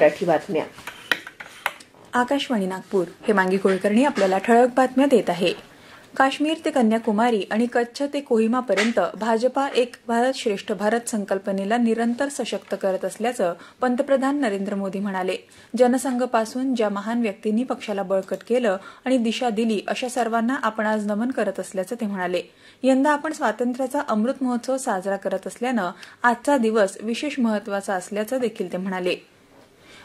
मराठी बातम्या आकाशवाणी नागपूर हेमांगी कुलकर्णी आपल्याला ठळक बातम्या देत आहे काश्मीर ते कन्याकुमारी आणि कच्छ ते कोहिमापर्यंत भाजपा एक भारत श्रेष्ठ भारत संकल्पनेला निरंतर सशक्त करत असल्याचं पंतप्रधान नरेंद्र मोदी म्हणाले जनसंघपासून ज्या महान व्यक्तींनी पक्षाला बळकट केलं आणि दिशा दिली अशा सर्वांना आपण आज नमन करत असल्याचं ते म्हणाले यंदा आपण स्वातंत्र्याचा अमृत महोत्सव साजरा करत असल्यानं आजचा दिवस विशेष महत्वाचा असल्याचं देखील ते म्हणाले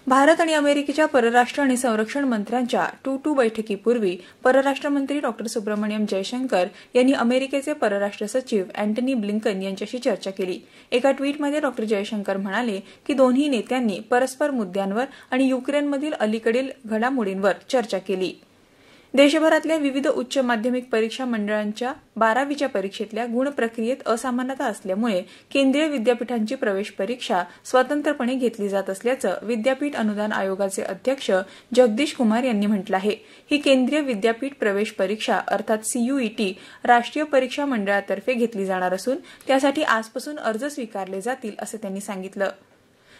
भारत आणि अमेरिकेच्या परराष्ट्र आणि संरक्षण मंत्र्यांच्या टू टू बैठकीपूर्वी परराष्ट्रमंत्री डॉ सुब्रमण्यम जयशंकर यांनी अमेरिकेचे परराष्ट्र सचिव अँटनी ब्लिंकन यांच्याशी चर्चा केली एका ट्विटमध्ये डॉक्टर जयशंकर म्हणाले की दोन्ही नेत्यांनी परस्पर मुद्द्यांवर आणि युक्रेनमधील अलीकडील घडामोडींवर चर्चा केली देशभरातल्या विविध उच्च माध्यमिक परीक्षा मंडळांच्या बारावीच्या परीक्षेतल्या प्रक्रियेत असमानता असल्यामुळे केंद्रीय विद्यापीठांची प्रवेश परीक्षा स्वतंत्रपणे घेतली जात असल्याचं विद्यापीठ अनुदान आयोगाचे अध्यक्ष जगदीश कुमार यांनी म्हटलं आहे ही केंद्रीय विद्यापीठ प्रवेश परीक्षा अर्थात सीयूईटी राष्ट्रीय परीक्षा मंडळातर्फे घेतली जाणार असून त्यासाठी आजपासून अर्ज स्वीकारले जातील असं त्यांनी सांगितलं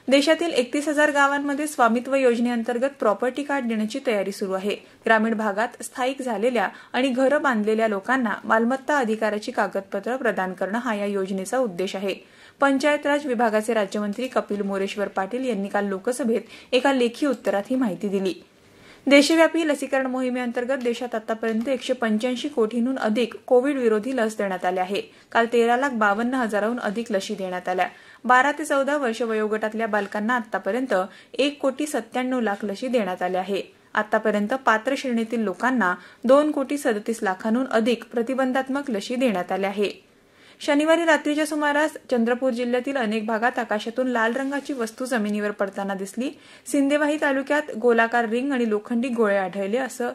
देशातील एकतीस हजार गावांमध्ये स्वामित्व योजनेअंतर्गत प्रॉपर्टी कार्ड देण्याची तयारी सुरू आहे ग्रामीण भागात स्थायिक झालेल्या आणि घरं बांधलेल्या लोकांना मालमत्ता अधिकाराची कागदपत्र प्रदान करणं हा या योजनेचा उद्देश आहे पंचायत राज विभागाचे राज्यमंत्री कपिल मोरेश्वर पाटील यांनी काल लोकसभेत एका लेखी उत्तरात ही माहिती दिली देशव्यापी लसीकरण मोहिमेअंतर्गत देशात आतापर्यंत एकशे पंच्याऐंशी कोटींहून अधिक कोविड विरोधी लस देण्यात आल्या आहे काल तेरा लाख बावन्न हजाराहून अधिक लशी देण्यात आल्या बारा ते चौदा वर्ष वयोगटातल्या बालकांना आतापर्यंत एक कोटी सत्त्याण्णव लाख लशी देण्यात आल्या आहे आतापर्यंत पात्र श्रेणीतील लोकांना दोन कोटी सदतीस लाखांहून अधिक प्रतिबंधात्मक लशी देण्यात आल्या आहे शनिवारी रात्रीच्या सुमारास चंद्रपूर जिल्ह्यातील अनेक भागात आकाशातून लाल रंगाची वस्तू जमिनीवर पडताना दिसली सिंदेवाही तालुक्यात गोलाकार रिंग आणि लोखंडी गोळे आढळले असं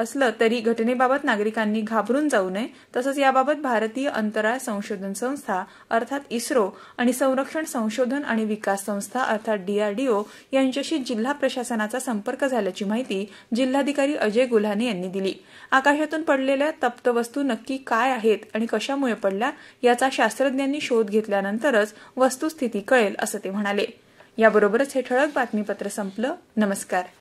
असलं तरी घटनेबाबत नागरिकांनी घाबरून जाऊ नये तसंच याबाबत भारतीय अंतराळ संशोधन संस्था अर्थात इस्रो आणि संरक्षण संशोधन आणि विकास संस्था अर्थात डीआरडीओ यांच्याशी जिल्हा प्रशासनाचा संपर्क झाल्याची माहिती जिल्हाधिकारी अजय गुल्हाने यांनी दिली आकाशातून पडलेल्या तप्त वस्तू नक्की काय आहेत आणि कशामुळे पडल्या याचा शास्त्रज्ञांनी शोध घेतल्यानंतरच वस्तुस्थिती कळेल असं ते म्हणाले याबरोबरच हे ठळक बातमीपत्र संपलं नमस्कार